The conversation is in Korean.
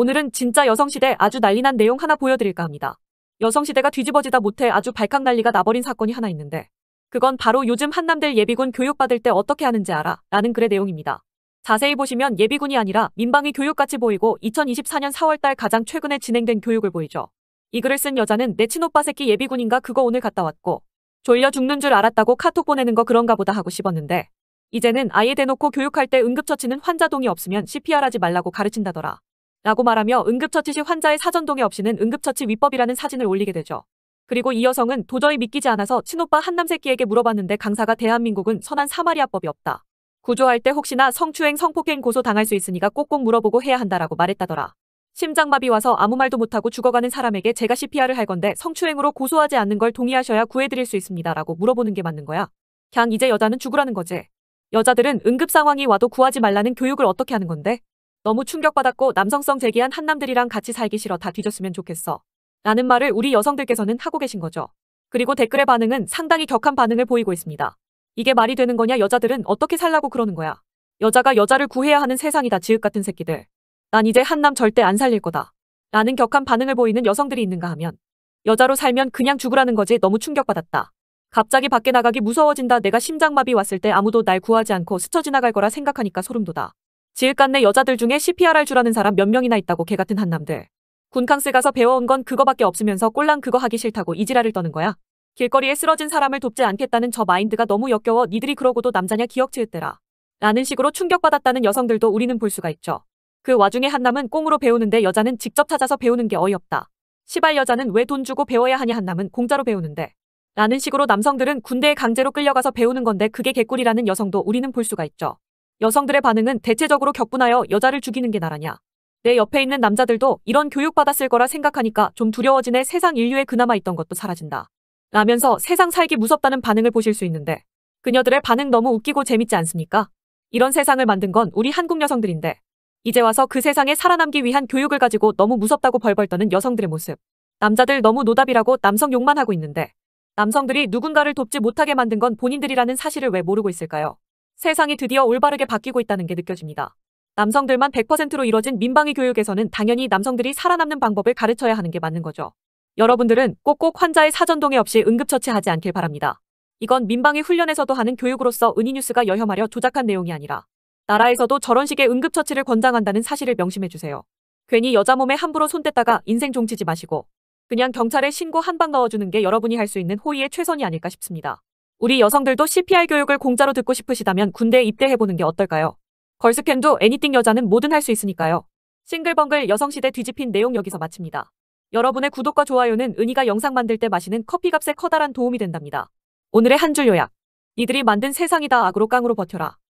오늘은 진짜 여성시대 아주 난리난 내용 하나 보여드릴까 합니다. 여성시대가 뒤집어지다 못해 아주 발칵 난리가 나버린 사건이 하나 있는데 그건 바로 요즘 한남대 예비군 교육받을 때 어떻게 하는지 알아 라는 글의 내용입니다. 자세히 보시면 예비군이 아니라 민방위 교육같이 보이고 2024년 4월달 가장 최근에 진행된 교육을 보이죠. 이 글을 쓴 여자는 내 친오빠 새끼 예비군인가 그거 오늘 갔다 왔고 졸려 죽는 줄 알았다고 카톡 보내는 거 그런가 보다 하고 싶었는데 이제는 아예 대놓고 교육할 때 응급처치는 환자동의 없으면 CPR 하지 말라고 가르친다더라. 라고 말하며 응급처치시 환자의 사전 동의 없이는 응급처치 위법이라는 사진을 올리게 되죠. 그리고 이 여성은 도저히 믿기지 않아서 친오빠 한남새끼에게 물어봤는데 강사가 대한민국은 선한 사마리아법이 없다. 구조할 때 혹시나 성추행 성폭행 고소 당할 수 있으니까 꼭꼭 물어보고 해야 한다라고 말했다더라. 심장마비 와서 아무 말도 못하고 죽어가는 사람에게 제가 CPR을 할 건데 성추행으로 고소하지 않는 걸 동의하셔야 구해드릴 수 있습니다라고 물어보는 게 맞는 거야. 걍 이제 여자는 죽으라는 거지. 여자들은 응급 상황이 와도 구하지 말라는 교육을 어떻게 하는 건데? 너무 충격받았고 남성성 제기한 한남들이랑 같이 살기 싫어 다 뒤졌으면 좋겠어. 라는 말을 우리 여성들께서는 하고 계신 거죠. 그리고 댓글의 반응은 상당히 격한 반응을 보이고 있습니다. 이게 말이 되는 거냐 여자들은 어떻게 살라고 그러는 거야. 여자가 여자를 구해야 하는 세상이다 지읒 같은 새끼들. 난 이제 한남 절대 안 살릴 거다. 라는 격한 반응을 보이는 여성들이 있는가 하면 여자로 살면 그냥 죽으라는 거지 너무 충격받았다. 갑자기 밖에 나가기 무서워진다 내가 심장마비 왔을 때 아무도 날 구하지 않고 스쳐 지나갈 거라 생각하니까 소름돋아. 지읒간내 여자들 중에 CPR 할 줄 아는 사람 몇 명이나 있다고 개같은 한남들. 군캉스 가서 배워온 건 그거밖에 없으면서 꼴랑 그거 하기 싫다고 이지랄을 떠는 거야. 길거리에 쓰러진 사람을 돕지 않겠다는 저 마인드가 너무 역겨워 니들이 그러고도 남자냐 기억 지읒대라. 라는 식으로 충격받았다는 여성들도 우리는 볼 수가 있죠. 그 와중에 한남은 꽁으로 배우는데 여자는 직접 찾아서 배우는 게 어이없다. 시발 여자는 왜 돈 주고 배워야 하냐 한남은 공짜로 배우는데. 라는 식으로 남성들은 군대에 강제로 끌려가서 배우는 건데 그게 개꿀이라는 여성도 우리는 볼 수가 있죠. 여성들의 반응은 대체적으로 격분하여 여자를 죽이는 게 나라냐. 내 옆에 있는 남자들도 이런 교육받았을 거라 생각하니까 좀 두려워지네 세상 인류에 그나마 있던 것도 사라진다. 라면서 세상 살기 무섭다는 반응을 보실 수 있는데 그녀들의 반응 너무 웃기고 재밌지 않습니까? 이런 세상을 만든 건 우리 한국 여성들인데 이제 와서 그 세상에 살아남기 위한 교육을 가지고 너무 무섭다고 벌벌 떠는 여성들의 모습. 남자들 너무 노답이라고 남성 욕만 하고 있는데 남성들이 누군가를 돕지 못하게 만든 건 본인들이라는 사실을 왜 모르고 있을까요? 세상이 드디어 올바르게 바뀌고 있다는 게 느껴집니다. 남성들만 100%로 이뤄진 민방위 교육에서는 당연히 남성들이 살아남는 방법을 가르쳐야 하는 게 맞는 거죠. 여러분들은 꼭꼭 환자의 사전 동의 없이 응급처치하지 않길 바랍니다. 이건 민방위 훈련에서도 하는 교육으로서 은희뉴스가 여혐하려 조작한 내용이 아니라 나라에서도 저런 식의 응급처치를 권장한다는 사실을 명심해주세요. 괜히 여자 몸에 함부로 손댔다가 인생 종치지 마시고 그냥 경찰에 신고 한 방 넣어주는 게 여러분이 할 수 있는 호의의 최선이 아닐까 싶습니다. 우리 여성들도 CPR 교육을 공짜로 듣고 싶으시다면 군대에 입대해보는 게 어떨까요? 걸스캔도 애니띵 여자는 뭐든 할 수 있으니까요. 싱글벙글 여성시대 뒤집힌 내용 여기서 마칩니다. 여러분의 구독과 좋아요는 은희가 영상 만들 때 마시는 커피값에 커다란 도움이 된답니다. 오늘의 한 줄 요약. 이들이 만든 세상이다 악으로 깡으로 버텨라.